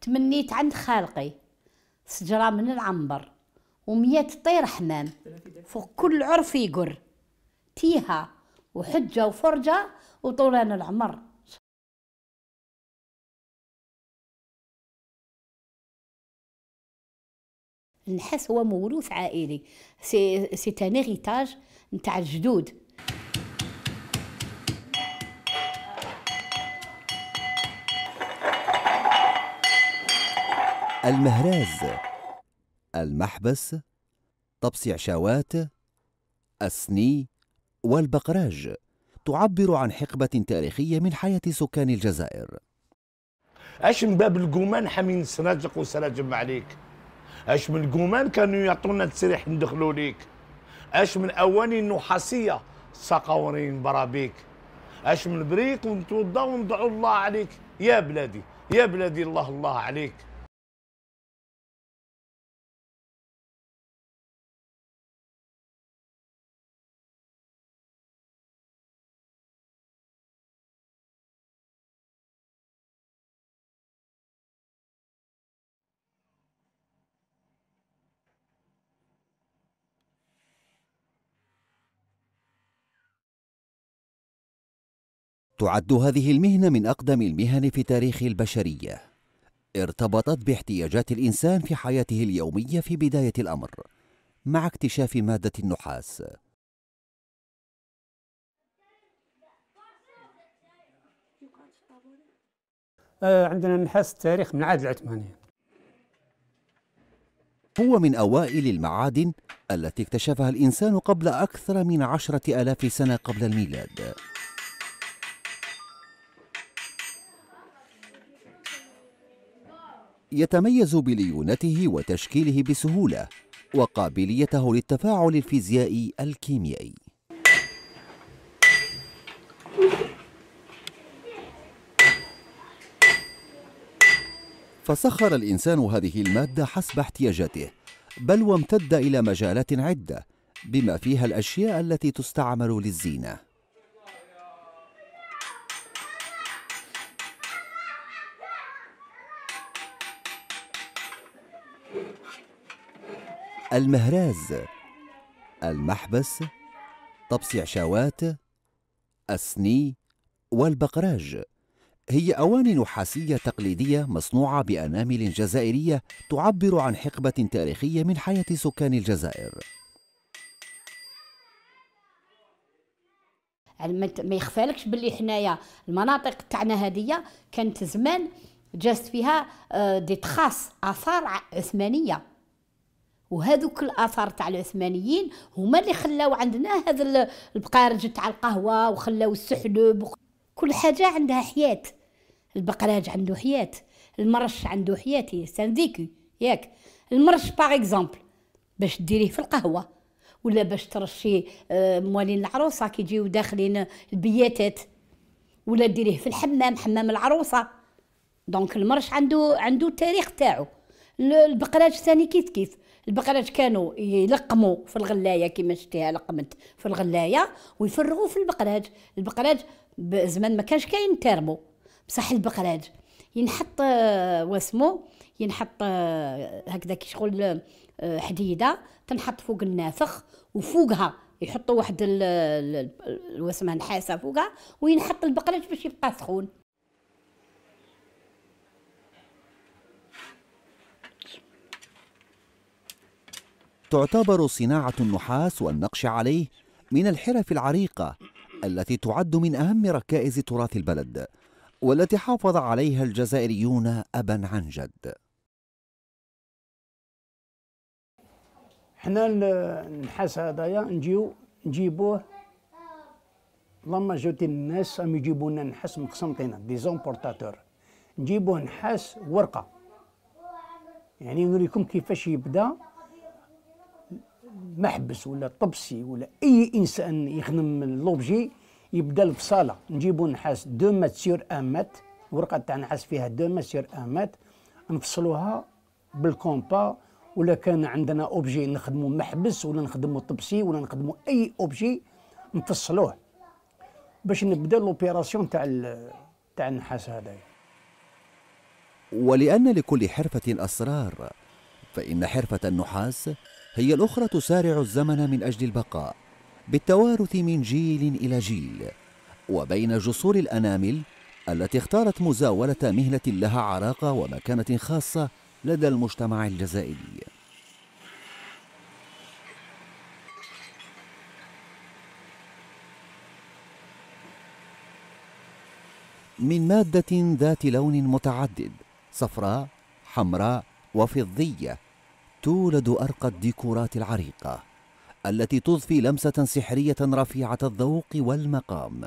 تمنيت عند خالقي سجرة من العنبر ومية طير حمام فوق كل عرف يقر تيها وحجة وفرجة وطولان العمر النحاس هو موروث عائلي سي سي ان هيريتاج نتاع الجدود المهراز المحبس طبس عشاوات السني والبقراج تعبر عن حقبة تاريخية من حياة سكان الجزائر اش من باب القومان حمين السناجق وسراجم عليك اش من القومان كانوا يعطونا تسريح ندخلوا ليك اش من اواني النحاسيه سقاورين برابيك اش من بريق ونتوضا ونضعوا الله عليك يا بلادي يا بلادي الله الله عليك تعد هذه المهنة من أقدم المهن في تاريخ البشرية ارتبطت باحتياجات الإنسان في حياته اليومية في بداية الأمر مع اكتشاف مادة النحاس آه، عندنا النحاس التاريخ من عهد العثماني هو من أوائل المعادن التي اكتشفها الإنسان قبل أكثر من عشرة ألاف سنة قبل الميلاد يتميز بليونته وتشكيله بسهولة وقابليته للتفاعل الفيزيائي الكيميائي فسخر الإنسان هذه المادة حسب احتياجاته بل وامتد إلى مجالات عدة بما فيها الأشياء التي تستعمل للزينة المهراز المحبس تبصيع عشاوات السني والبقراج هي أواني نحاسية تقليدية مصنوعة بأنامل جزائرية تعبر عن حقبة تاريخية من حياة سكان الجزائر يعني ما يخفالكش باللي حنايا المناطق تاعنا هذيا كانت زمان جاست فيها آه، دي تخاص اثار عثمانيه وهذوك الاثار تاع العثمانيين هما اللي خلاو عندنا هذا البقارج تاع القهوه وخلاو السحلب كل حاجه عندها حياه البقراج عنده حياه المرش عنده حياه سانديكي ياك المرش باغ اكزومبل باش ديريه في القهوه ولا باش ترشي آه، موالين العروسه كيجيو داخلين البياتات ولا ديريه في الحمام حمام العروسه دونك المرش عنده عنده التاريخ تاعو البقرات ثاني كيف كيف البقرات كانوا يلقموا في الغلايه كما شتيها لقمت في الغلايه ويفرغوا في البقرات البقرات زمان ما كانش كاين تيرمو بصح البقرات ينحط آه، واسمو ينحط آه، هكذا كي شغل آه، حديده تنحط فوق النافخ وفوقها يحطوا واحد الوسمه نحاسه فوقها وينحط البقرات باش يبقى سخون تعتبر صناعة النحاس والنقش عليه من الحرف العريقة التي تعد من أهم ركائز تراث البلد والتي حافظ عليها الجزائريون أبا عن جد حنا النحاس هذايا نجيو نجيبوه لا ماجورتي الناس راهم يجيبوا لنا نحاس مقسمطينه دي زومبورتاتور نجيبوه نحاس ورقه يعني نوريكم كيفاش يبدا محبس ولا طبسي ولا اي انسان يخدم لوبجي يبدا الفصاله نجيبو نحاس دو مات سير ان مات ورقه تاع نحاس فيها دو مات سير ان مات نفصلوها بالكومبا ولا كان عندنا اوبجي نخدمو محبس ولا نخدمو طبسي ولا نخدمو اي اوبجي نفصلوه باش نبدا لوبيراسيون تاع تاع النحاس هذايا ولان لكل حرفه اسرار فان حرفه النحاس هي الأخرى تسارع الزمن من أجل البقاء بالتوارث من جيل إلى جيل وبين جسور الأنامل التي اختارت مزاولة مهنة لها عراقة ومكانة خاصة لدى المجتمع الجزائري من مادة ذات لون متعدد صفراء حمراء وفضية تولد أرقى الديكورات العريقة التي تضفي لمسة سحرية رفيعة الذوق والمقام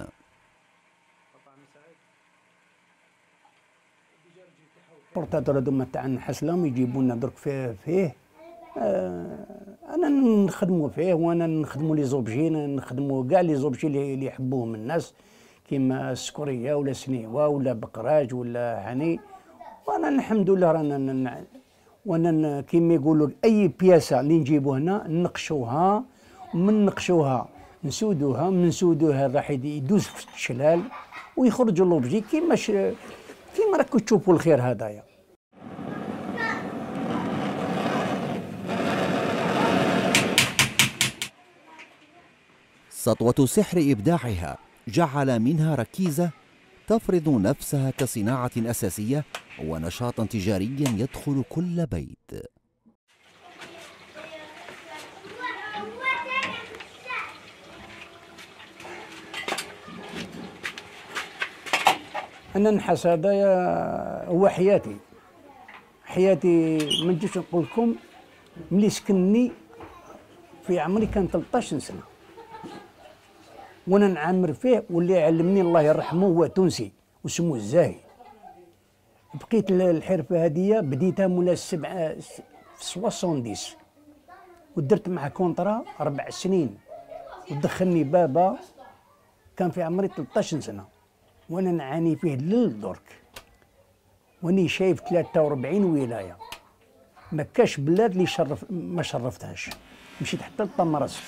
بورتاتور هذوما تاع الحسلام يجيبوا لنا درك فيه فيه آه، انا نخدموا فيه وانا نخدموا لي زوبجي نخدموا كاع لي زوبجي اللي يحبوهم الناس كيما السكريه ولا سنيوه ولا بقراج ولا هني وانا الحمد لله رانا وانا كيما يقولوا اي بياسه اللي نجيبو هنا نقشوها ومن نقشوها نسودوها من نسودوها راح يدوز في الشلال ويخرج لوبجي كيما ش... كيما راكم تشوفوا الخير هذايا سطوة سحر إبداعها جعل منها ركيزة تفرض نفسها كصناعة أساسية ونشاط تجاري يدخل كل بيت أنا نحس هذايا هو حياتي حياتي ما نجيش نقول لكم ملي سكنني في عمري كان 13 سنه وانا نعمر فيه واللي علمني الله يرحمه هو تونسي وسمو الزاهي بقيت الحرفه هذه بديتها مولا السبعه في 70 ودرت مع كونترا اربع سنين ودخلني بابا كان في عمري 13 سنه وانا نعاني فيه للدرك واني شايف 43 ولايه ما كاش بلاد اللي شرف ما شرفتهاش مشيت حتى لطمرس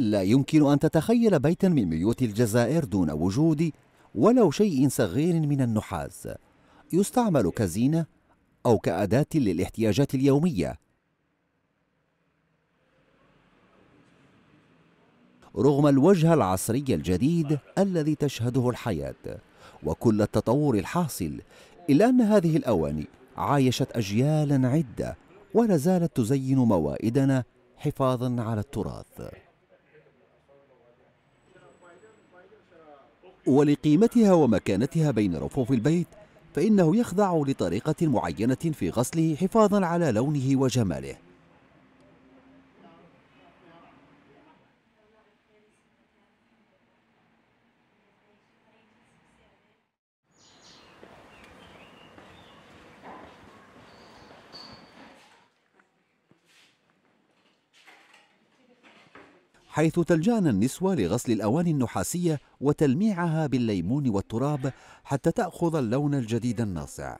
لا يمكن أن تتخيل بيتا من بيوت الجزائر دون وجود ولو شيء صغير من النحاس يستعمل كزينة أو كأداة للاحتياجات اليومية رغم الوجه العصري الجديد الذي تشهده الحياة وكل التطور الحاصل إلا أن هذه الأواني عايشت أجيالا عدة ولا زالت تزين موائدنا حفاظا على التراث ولقيمتها ومكانتها بين رفوف البيت فإنه يخضع لطريقة معينة في غسله حفاظا على لونه وجماله حيث تلجأن النسوة لغسل الأواني النحاسية وتلميعها بالليمون والتراب حتى تأخذ اللون الجديد الناصع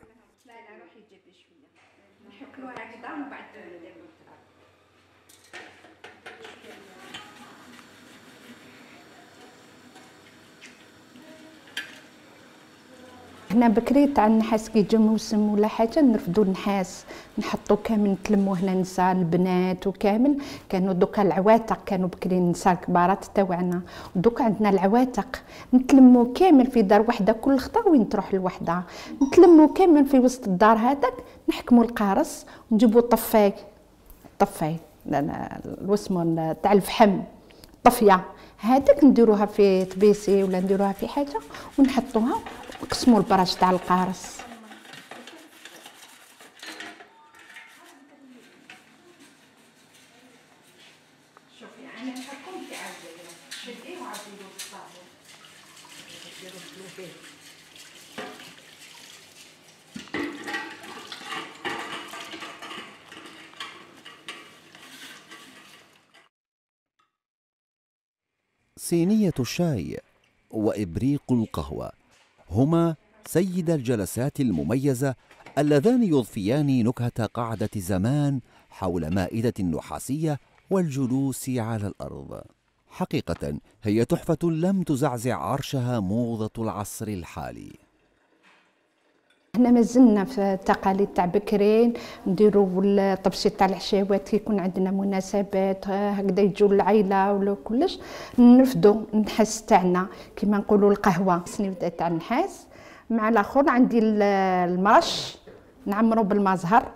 هنا بكري تاع النحاس كي يجي موسم ولا حاجه نرفدوا النحاس نحطوا كامل نتلموا هنا نساء البنات وكامل كانوا دوكا العواتق كانوا بكري النساء الكبارات تاوعنا دوكا عندنا العواتق نتلموا كامل في دار وحده كل خطا وين تروح الوحده نتلموا كامل في وسط الدار هذاك نحكموا القارص ونجيبوا طفاي طفاي الوسمون تاع الفحم طفيه هذاك نديروها في طبيسي ولا نديروها في حاجه ونحطوها نقسموا البراش تاع القارص صينية الشاي وإبريق القهوة هما سيد الجلسات المميزة اللذان يضفيان نكهة قعدة زمان حول مائدة نحاسية والجلوس على الأرض. حقيقة هي تحفة لم تزعزع عرشها موضة العصر الحالي. حنا مازلنا في التقاليد تاع بكري نديروا الطبشي تاع الحشاوات كي يكون عندنا مناسبات هكذا يجوا العائله ولا كلش نرفدوا النحاس تاعنا كيما نقولوا القهوه سنيده تاع النحاس مع الاخر عندي المرش نعمرو بالمزهر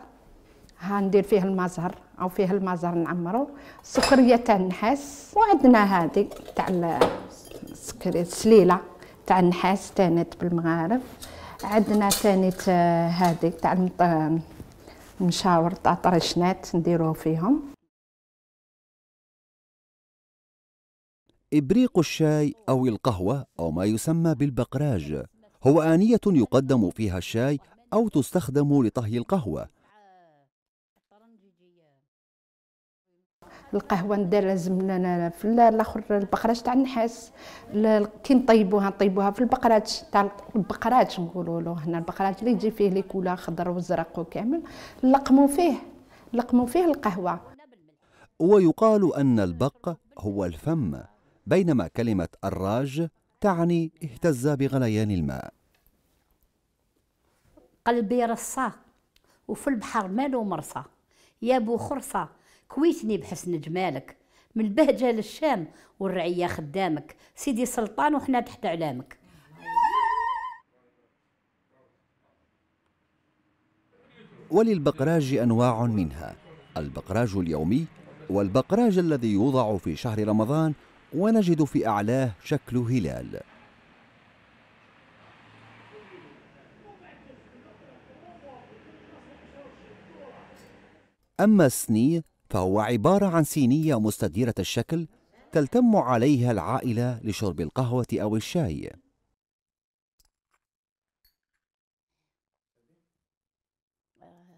ها ندير فيه المزهر او فيه المزهر نعمرو السكريه تاع النحاس وعندنا هذه تاع السكريه السليله تاع النحاس تانت بالمغارب عندنا ثاني هذه تاع المشاور تاع طرشنات نديروه فيهم إبريق الشاي أو القهوة أو ما يسمى بالبقراج هو آنية يقدم فيها الشاي أو تستخدم لطهي القهوة القهوه ندير لازم في الاخر البقرات تاع النحاس كي نطيبوها نطيبوها في البقرات تاع البقرات نقولوا له هنا البقرات اللي يجي فيه كولا خضر وزرق وكامل نلقموا فيه نلقموا فيه القهوه ويقال ان البق هو الفم بينما كلمه الراج تعني اهتز بغليان الماء قلبي رصا وفي البحر مالو مرصا يا بو خرصه كويتني بحسن جمالك من البهجة للشام والرعية خدامك سيدي سلطان وحنا تحت علامك وللبقراج أنواع منها البقراج اليومي والبقراج الذي يوضع في شهر رمضان ونجد في أعلاه شكل هلال أما السني فهو عبارة عن سينية مستديرة الشكل تلتم عليها العائلة لشرب القهوة أو الشاي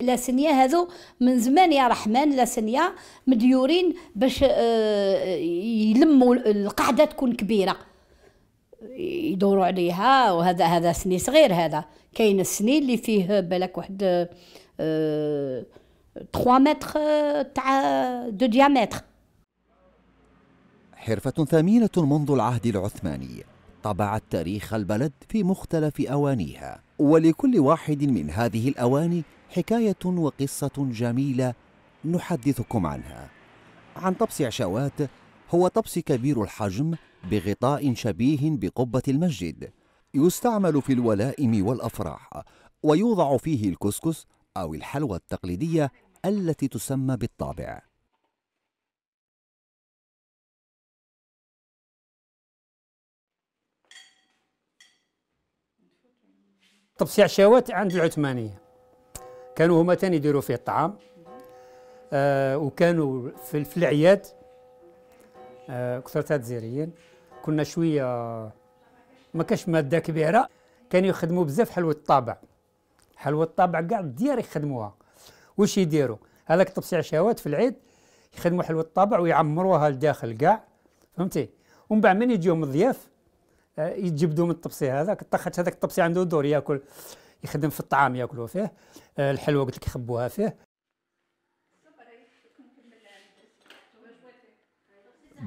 لاسنية هذو من زمان يا رحمن لاسنية مديورين باش آه، يلموا القعدة تكون كبيرة يدوروا عليها وهذا هذا سني صغير هذا كاين السني اللي فيه بالك واحد آه، 3 متر تاع دو ديامتر حرفة ثمينة منذ العهد العثماني طبعت تاريخ البلد في مختلف أوانيها ولكل واحد من هذه الأواني حكاية وقصة جميلة نحدثكم عنها عن طبس عشوات هو طبس كبير الحجم بغطاء شبيه بقبة المسجد يستعمل في الولائم والأفراح ويوضع فيه الكسكس أو الحلوى التقليدية التي تسمى بالطابع طب سي عشاوات عند العثمانيه كانوا هما تاني يديروا فيه الطعام آه وكانوا في, الأعياد آه كثرة الجزائريين كنا شويه ما كاش ماده كبيره كانوا يخدموا بزاف حلوى الطابع حلوى الطابع كاع الديار يخدموها واش يديروا هذاك تبصيع شهوات في العيد يخدموا حلوى الطابع ويعمروها لداخل كاع فهمتي ومن بعد من يجيهم الضياف آه، يتجبدوا من الطبسي هذاك طخت هذاك الطبسي عنده دور ياكل يخدم في الطعام ياكلوا فيه آه، الحلوى قلت لك يخبوها فيه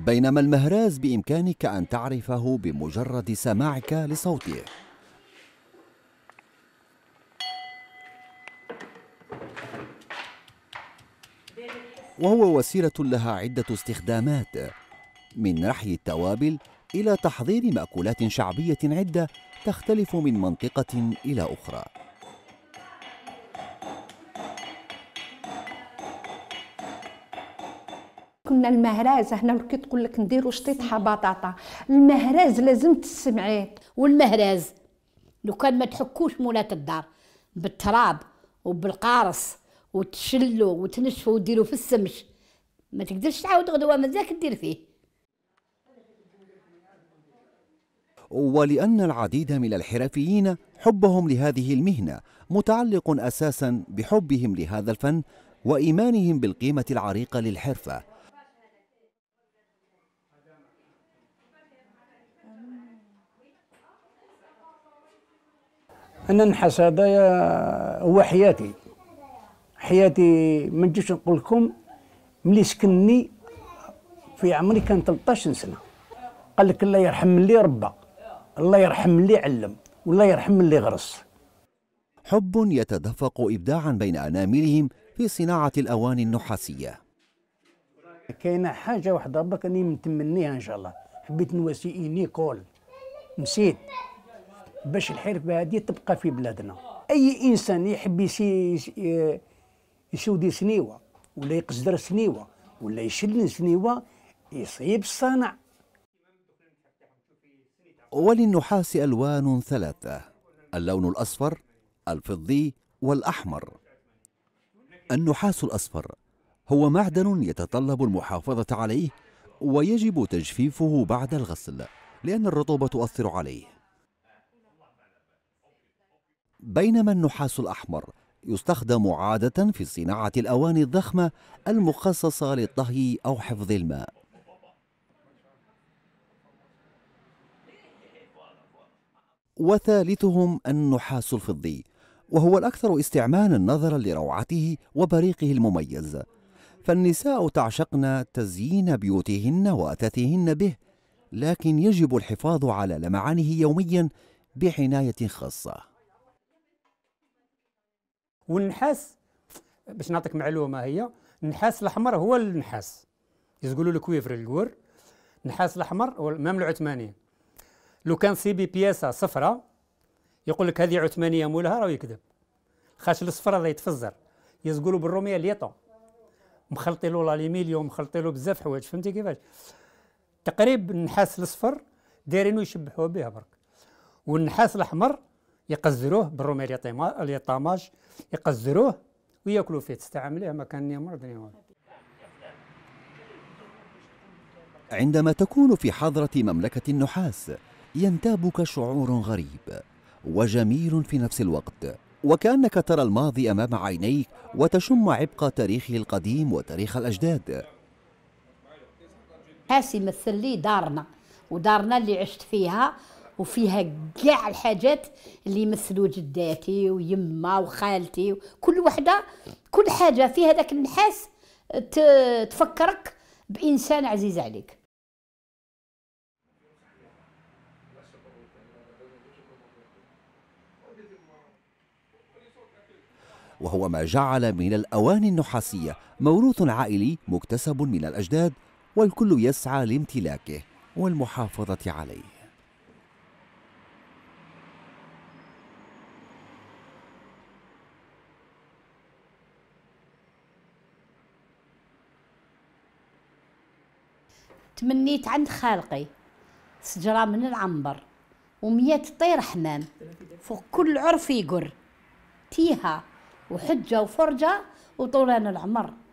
بينما المهراز بإمكانك أن تعرفه بمجرد سماعك لصوته وهو وسيلة لها عدة استخدامات من رحي التوابل إلى تحضير مأكولات شعبية عدة تختلف من منطقة إلى أخرى كنا المهراز هنا كي تقول لك نديرو شطيطحه بطاطا المهراز لازم تسمعيه والمهراز لو كان ما تحكوش مولات الدار بالتراب وبالقارص وتشلو وتنشفو وديرو في السمش ما تقدرش تعاود غدوه مزاك دير فيه ولأن العديد من الحرفيين حبهم لهذه المهنة متعلق أساسا بحبهم لهذا الفن وإيمانهم بالقيمة العريقة للحرفة أنا نحس هذا هو حياتي حياتي ما نجيش نقول لكم ملي سكنني في عمري كان 13 سنه قال لك الله يرحم اللي ربى الله يرحم اللي علم والله يرحم اللي غرس حب يتدفق ابداعا بين اناملهم في صناعه الاواني النحاسيه كاينه حاجه واحده برك راني متمنيها ان شاء الله حبيت نواسي نيكول نسيت باش الحرفه هذه تبقى في بلادنا اي انسان يحب يسي يسودي سنيوه ولا يقزدر سنيوه ولا يشلن سنيوه يصيب الصانع وللنحاس ألوان ثلاثة اللون الأصفر الفضي والأحمر النحاس الأصفر هو معدن يتطلب المحافظة عليه ويجب تجفيفه بعد الغسل لأن الرطوبة تؤثر عليه بينما النحاس الأحمر يستخدم عادة في صناعة الأواني الضخمة المخصصة للطهي أو حفظ الماء وثالثهم النحاس الفضي وهو الأكثر استعمالا نظرا لروعته وبريقه المميز فالنساء تعشقن تزيين بيوتهن وأثاثهن به لكن يجب الحفاظ على لمعانه يوميا بعناية خاصة والنحاس باش نعطيك معلومه هي النحاس الاحمر هو النحاس يقولوا لك كويفر الكور النحاس الاحمر هو مام العثمانيين لو كان بي بياسه صفراء يقول لك هذه عثمانيه مولها راه يكذب خاش الصفراء راه يتفزر يقولوا بالروميه ليطو مخلطي له لاليميليوم مخلطي له بزاف حوايج فهمتي كيفاش تقريب النحاس الاصفر دايرينو يشبحوه بها برك والنحاس الاحمر يقزروه بالرومي اليطاماج يقزروه وياكلوا فيه تستعمليه ما كان يمرض عندما تكون في حضرة مملكة النحاس ينتابك شعور غريب وجميل في نفس الوقت وكأنك ترى الماضي أمام عينيك وتشم عبق تاريخه القديم وتاريخ الأجداد حاسي مثل لي دارنا ودارنا اللي عشت فيها وفيها كاع الحاجات اللي يمثلوا جداتي ويما وخالتي كل وحده كل حاجه في هذاك النحاس تفكرك بانسان عزيز عليك وهو ما جعل من الأواني النحاسية موروث عائلي مكتسب من الأجداد والكل يسعى لامتلاكه والمحافظة عليه تمنيت عند خالقي سجرة من العنبر ومية طير حمام فوق كل عرف يقر تيها وحجة وفرجة وطولان العمر